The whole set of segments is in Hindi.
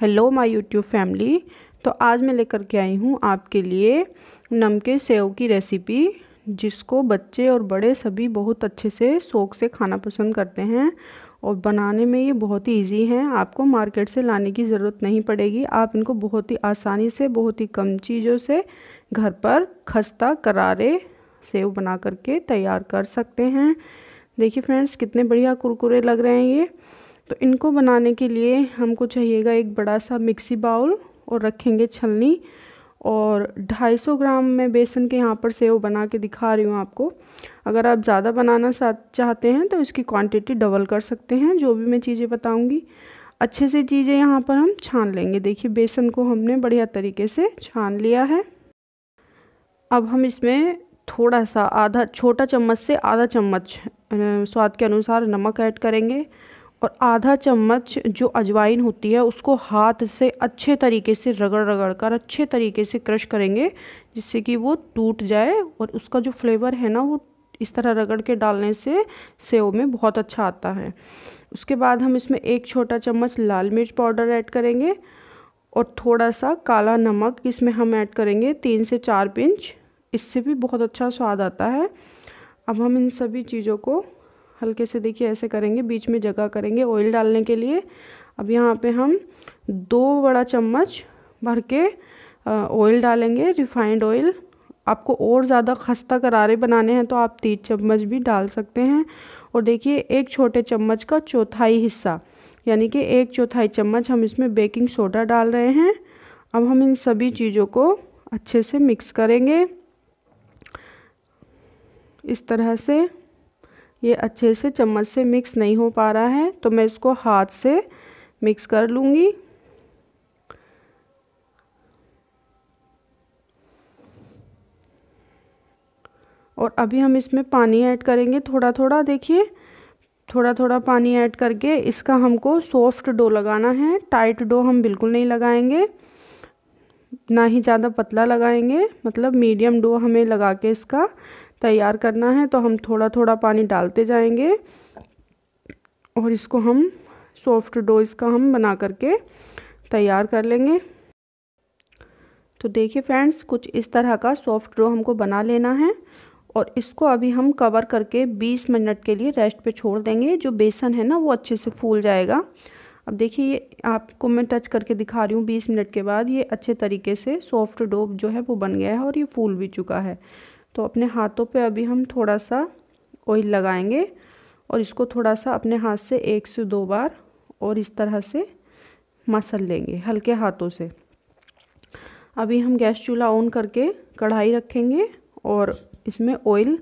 हेलो माय यूट्यूब फैमिली तो आज मैं लेकर के आई हूँ आपके लिए नमके सेव की रेसिपी जिसको बच्चे और बड़े सभी बहुत अच्छे से शौक से खाना पसंद करते हैं और बनाने में ये बहुत ही इजी हैं आपको मार्केट से लाने की ज़रूरत नहीं पड़ेगी आप इनको बहुत ही आसानी से बहुत ही कम चीज़ों से घर पर खस्ता करारे सेव बना करके तैयार कर सकते हैं देखिए फ्रेंड्स कितने बढ़िया कुरकुरे लग रहे हैं ये तो इनको बनाने के लिए हमको चाहिएगा एक बड़ा सा मिक्सी बाउल और रखेंगे छलनी और 250 ग्राम मैं बेसन के यहाँ पर सेव बना के दिखा रही हूँ आपको अगर आप ज़्यादा बनाना चाहते हैं तो इसकी क्वांटिटी डबल कर सकते हैं जो भी मैं चीज़ें बताऊँगी अच्छे से चीज़ें यहाँ पर हम छान लेंगे देखिए बेसन को हमने बढ़िया तरीके से छान लिया है अब हम इसमें थोड़ा सा आधा छोटा चम्मच से आधा चम्मच स्वाद के अनुसार नमक ऐड करेंगे और आधा चम्मच जो अजवाइन होती है उसको हाथ से अच्छे तरीके से रगड़ रगड़ कर अच्छे तरीके से क्रश करेंगे जिससे कि वो टूट जाए और उसका जो फ्लेवर है ना वो इस तरह रगड़ के डालने से सेव में बहुत अच्छा आता है उसके बाद हम इसमें एक छोटा चम्मच लाल मिर्च पाउडर ऐड करेंगे और थोड़ा सा काला नमक इसमें हम ऐड करेंगे तीन से चार पिंच इससे भी बहुत अच्छा स्वाद आता है अब हम इन सभी चीज़ों को हल्के से देखिए ऐसे करेंगे बीच में जगह करेंगे ऑयल डालने के लिए अब यहाँ पे हम दो बड़ा चम्मच भर के ऑयल डालेंगे रिफाइंड ऑयल आपको और ज़्यादा खस्ता करारे बनाने हैं तो आप तीन चम्मच भी डाल सकते हैं और देखिए एक छोटे चम्मच का चौथाई हिस्सा यानी कि एक चौथाई चम्मच हम इसमें बेकिंग सोडा डाल रहे हैं अब हम इन सभी चीज़ों को अच्छे से मिक्स करेंगे इस तरह से ये अच्छे से चम्मच से मिक्स नहीं हो पा रहा है तो मैं इसको हाथ से मिक्स कर लूँगी और अभी हम इसमें पानी ऐड करेंगे थोड़ा थोड़ा देखिए थोड़ा थोड़ा पानी ऐड करके इसका हमको सॉफ्ट डो लगाना है टाइट डो हम बिल्कुल नहीं लगाएंगे ना ही ज़्यादा पतला लगाएंगे मतलब मीडियम डो हमें लगा के इसका तैयार करना है तो हम थोड़ा थोड़ा पानी डालते जाएंगे और इसको हम सॉफ्ट डो इसका हम बना करके तैयार कर लेंगे तो देखिए फ्रेंड्स कुछ इस तरह का सॉफ्ट डो हमको बना लेना है और इसको अभी हम कवर करके 20 मिनट के लिए रेस्ट पे छोड़ देंगे जो बेसन है ना वो अच्छे से फूल जाएगा अब देखिए ये आपको मैं टच करके दिखा रही हूँ 20 मिनट के बाद ये अच्छे तरीके से सॉफ्ट डो जो है वो बन गया है और ये फूल भी चुका है तो अपने हाथों पे अभी हम थोड़ा सा ऑयल लगाएंगे और इसको थोड़ा सा अपने हाथ से एक से दो बार और इस तरह से मसल लेंगे हल्के हाथों से अभी हम गैस चूल्हा ऑन करके कढ़ाई रखेंगे और इसमें ऑयल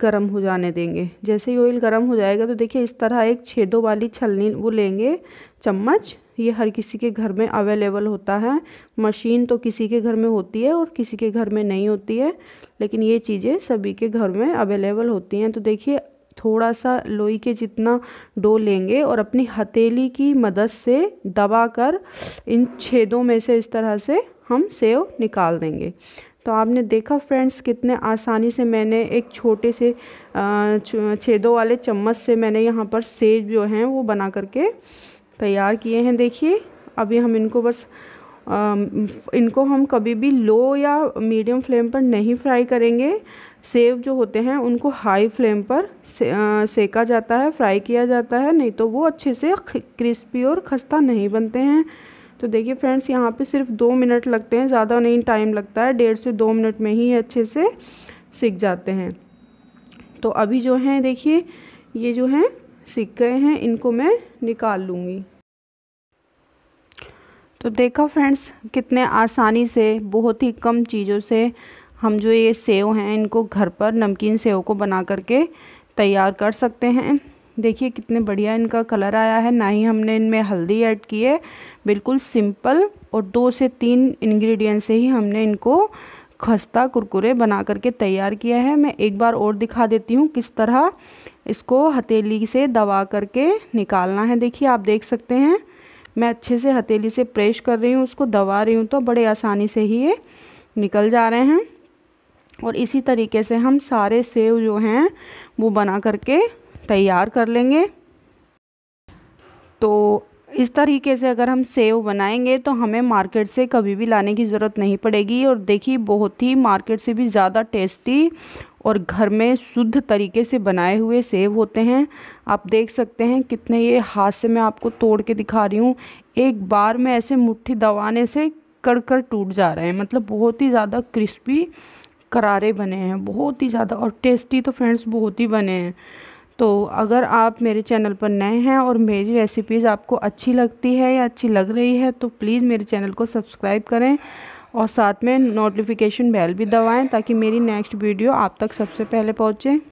गर्म हो जाने देंगे जैसे ही ऑयल गर्म हो जाएगा तो देखिए इस तरह एक छेदों वाली छलनी वो लेंगे चम्मच ये हर किसी के घर में अवेलेबल होता है मशीन तो किसी के घर में होती है और किसी के घर में नहीं होती है लेकिन ये चीज़ें सभी के घर में अवेलेबल होती हैं तो देखिए थोड़ा सा लोई के जितना डो लेंगे और अपनी हथेली की मदद से दबा कर इन छेदों में से इस तरह से हम सेव निकाल देंगे तो आपने देखा फ्रेंड्स कितने आसानी से मैंने एक छोटे से छेदों वाले चम्मच से मैंने यहाँ पर सेज जो हैं वो बना करके तैयार किए हैं देखिए अभी हम इनको बस आ, इनको हम कभी भी लो या मीडियम फ्लेम पर नहीं फ्राई करेंगे सेव जो होते हैं उनको हाई फ्लेम पर से, आ, सेका जाता है फ्राई किया जाता है नहीं तो वो अच्छे से क्रिस्पी और खस्ता नहीं बनते हैं तो देखिए फ्रेंड्स यहाँ पे सिर्फ दो मिनट लगते हैं ज़्यादा नहीं टाइम लगता है डेढ़ से दो मिनट में ही अच्छे से सीख जाते हैं तो अभी जो हैं देखिए ये जो हैं सीख गए हैं इनको मैं निकाल लूँगी तो देखा फ्रेंड्स कितने आसानी से बहुत ही कम चीज़ों से हम जो ये सेव हैं इनको घर पर नमकीन सेव को बना करके तैयार कर सकते हैं देखिए कितने बढ़िया इनका कलर आया है ना ही हमने इनमें हल्दी ऐड की है बिल्कुल सिंपल और दो से तीन इंग्रेडिएंट से ही हमने इनको खस्ता कुरकुरे बना करके तैयार किया है मैं एक बार और दिखा देती हूँ किस तरह इसको हथेली से दबा करके निकालना है देखिए आप देख सकते हैं मैं अच्छे से हथेली से प्रेस कर रही हूँ उसको दबा रही हूँ तो बड़े आसानी से ही ये निकल जा रहे हैं और इसी तरीके से हम सारे सेव जो हैं वो बना करके तैयार कर लेंगे तो इस तरीके से अगर हम सेव बनाएंगे तो हमें मार्केट से कभी भी लाने की ज़रूरत नहीं पड़ेगी और देखिए बहुत ही मार्केट से भी ज़्यादा टेस्टी और घर में शुद्ध तरीके से बनाए हुए सेव होते हैं आप देख सकते हैं कितने ये हाथ से मैं आपको तोड़ के दिखा रही हूँ एक बार में ऐसे मुट्ठी दबाने से कड़ कर टूट जा रहे हैं मतलब बहुत ही ज़्यादा क्रिस्पी करारे बने हैं बहुत ही ज़्यादा और टेस्टी तो फ्रेंड्स बहुत ही बने हैं तो अगर आप मेरे चैनल पर नए हैं और मेरी रेसिपीज़ आपको अच्छी लगती है या अच्छी लग रही है तो प्लीज़ मेरे चैनल को सब्सक्राइब करें और साथ में नोटिफिकेशन बेल भी दबाएं ताकि मेरी नेक्स्ट वीडियो आप तक सबसे पहले पहुंचे